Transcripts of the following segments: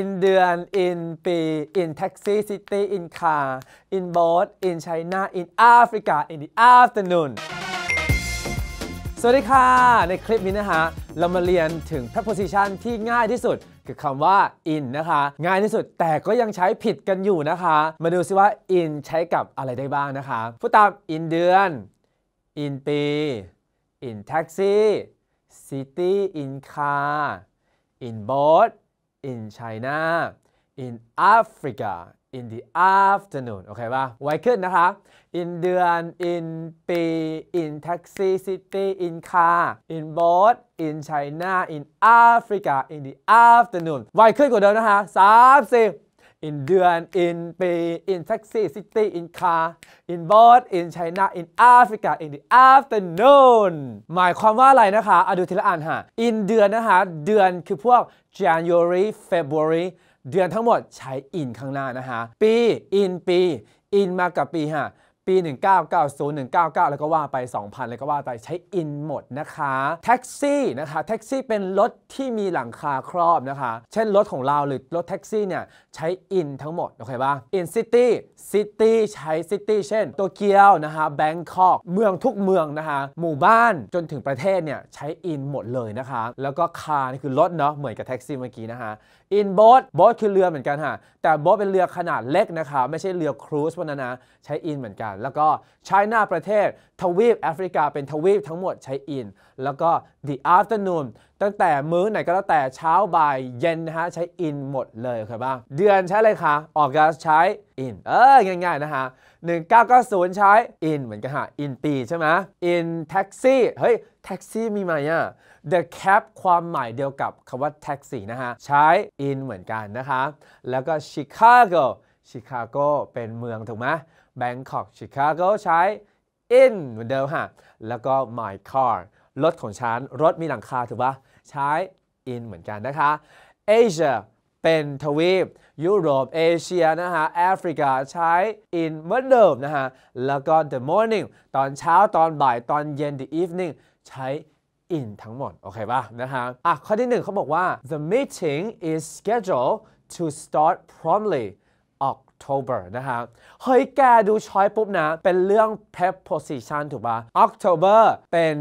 in เดือน in ปี in taxi city in car in boat in China in Africa in the afternoon สวัสดีค่ะ ในคลิปนี้นะฮะเรามาเรียนถึง preposition ที่ง่ายที่สุดคือคำว่า in นะคะ ง่ายที่สุดแต่ก็ยังใช้ผิดกันอยู่นะคะ มาดูซิว่า in ใช้กับอะไรได้บ้างนะคะพูดตาม in เดือน in ปี in taxi city in car in boat in China in Africa in the afternoon โอเคป่ะไวขึ้นนะคะ in เดือน in ปี in taxi city in car in boat in China in Africa in the afternoon ไวขึ้นกว่าเดิมนะคะ3 4 in เดือน in ปี in taxi city in car in boat in China in Africa in the afternoon หมายความว่าอะไรนะคะ อดูทีละอันฮะ in เดือนนะคะเดือนคือพวก January February เดือนทั้งหมดใช้ in ข้างหน้านะคะปี in ปี in มากับปีฮะปี1990 199 แล้วก็ว่าไป 2000 แล้วก็ว่าไปใช้อินหมดนะคะแท็กซี่นะคะแท็กซี่เป็นรถที่มีหลังคาครอบนะคะเช่นรถของเราหรือรถแท็กซี่เนี่ยใช้อินทั้งหมดโอเคปะอินซิตี้ซิตี้ใช้ซิตี้เช่นโตเกียวนะคะแบงคอกเมืองทุกเมืองนะคะหมู่บ้านจนถึงประเทศเนี่ยใช้อินหมดเลยนะคะแล้วก็คาร์นี่คือรถเนาะเหมือนกับแท็กซี่เมื่อกี้นะคะอินบอทบอทคือเรือเหมือนกันค่ะแต่โบ๊ทเป็นเรือขนาดเล็กนะครับไม่ใช่เรือครูซวันนั้นนะใช้อินเหมือนกัน แล้วก็ใช้หน้าประเทศทวีปแอฟริกาเป็นทวีปทั้งหมดใช้อินแล้วก็ the afternoon ตั้งแต่มื้อไหนก็แล้วแต่เช้าบ่ายเย็นนะฮะใช้อินหมดเลยครับบ้างเดือนใช้อะไรคะออกกสใช้อินเออง่ายๆนะฮะ1990 ใช้อินเหมือนกันฮะอินปีใช่ไหมอินแท็กซี่เฮ้ยแท็กซี่มีไหมอ่ะ the cab ความหมายเดียวกับคำว่าแท็กซี่นะฮะใช้ in เหมือนกันนะคะ แล้วก็ชิคาโกชิคาโกเป็นเมือง ถูกไหมแบงคอกชิคาโกใช้ in เหมือนเดิมฮะ แล้วก็ my car รถของฉัน รถมีหลังคาถูกปะใช้ in เหมือนกันนะคะ Asia เป็นทวีปยุโรปเอเชียนะฮะแอฟริกาใช้ in เหมือนเดิมนะฮะแล้วก็ the morning ตอนเช้าตอนบ่ายตอนเย็น the evening ใช้ in ทั้งหมด โอเคป่ะนะฮะอ่ะข้อที่หนึ่งเขาบอกว่า the meeting is scheduled to start promptly October นะฮะเฮ้ยแกดูช้อยปุ๊บนะ เป็นเรื่อง preposition ถูกปะ October เป็น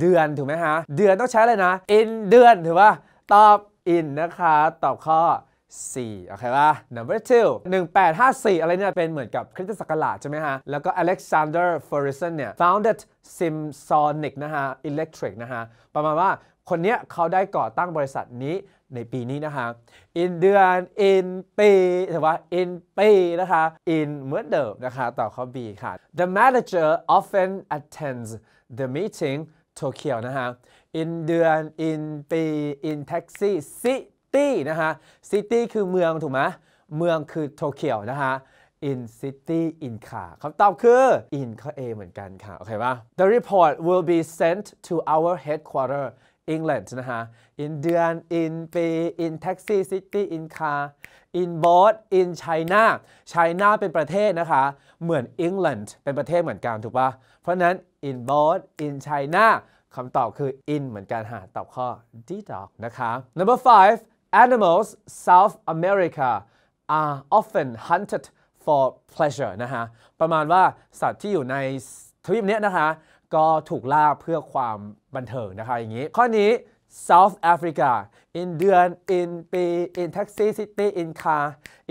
เดือน ถูกไหมฮะ เดือนต้องใช้อะไรนะ in เดือน ถูกปะตอบ in นะคะ ตอบข้อ 4 โอเคป่ะ number two 1854 อะไรเนี่ย เป็นเหมือนกับคริสตศักราชใช่ไหมฮะ แล้วก็ Alexander f e r ร u s o n เนี่ย founded Simsonic นะฮะ Electric นะฮะ ประมาณว่าคนเนี้ยเขาได้ก่อตั้งบริษัทนี้ในปีนี้นะคะ in เดือน in ปีแต่ว่า in ปีนะคะ in เหมือนเดิมนะคะต่อข้อ B ค่ะ the manager often attends the meeting โตเกียวนะคะ in เดือน in ปี in taxi city นะคะ city คือเมือง ถูกไหม เมืองคือโตเกียวนะคะ in city in car คำตอบคือ in ข้อ A เหมือนกันค่ะ โอเคปะ the report will be sent to our headquarter s อังกฤษนะฮะอินเดือนอ in ปี in taxi city in car in b o a อิน c h น่า c h น่าเป็นประเทศนะคะ เหมือนอังกฤษเป็นประเทศเหมือนกัน ถูกปะ่ะเพราะนั้นอ in b o a อิน c h น่าคำตอบคืออินเหมือนกันฮะตอบข้อด d d อกนะคะ number five animals South America are often hunted for pleasure นะฮะประมาณว่า สัตว์ที่อยู่ในทวีปนี้นะคะ ก็ถูกล่าเพื่อความบันเทิงนะคะ อย่างนี้ ข้อนี้ South Africa in เดือน in ปี in taxi city in car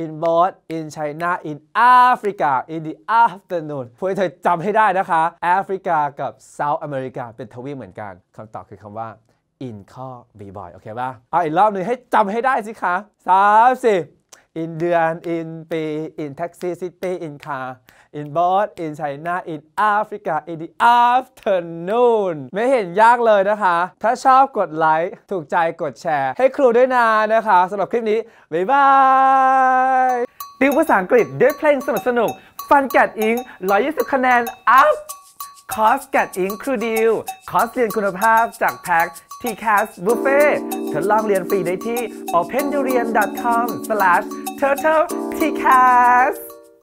in boat in China in Africa in the afternoon พวกเธอจำให้ได้นะคะแอฟริกากับ South America เป็นทวีปเหมือนกันคำตอบคือคำว่า in ข้อ b boy โอเคป่ะเอาอีกรอบหนึ่งให้จำให้ได้สิคะสามสิบ in เดือน in ปี in taxi city in car in b o a r in China in Africa in the afternoon ไม่เห็นยากเลยนะคะ ถ้าชอบกดไลค์ ถูกใจกดแชร์ ให้ครูด้วยนานะคะ สำหรับคลิปนี้ บ๊ายบาย ติวภาษาอังกฤษด้วยเพลงสนุกสนุกฟันแกดอิง120 คะแนนอัพคอสแกดอิงครูดิวคอสเรียนคุณภาพจากแพ็กทีแคสบุฟเฟ่ทดลองเรียนฟรีได้ที่ o p e n o u r e a n c o m Toto Tikas.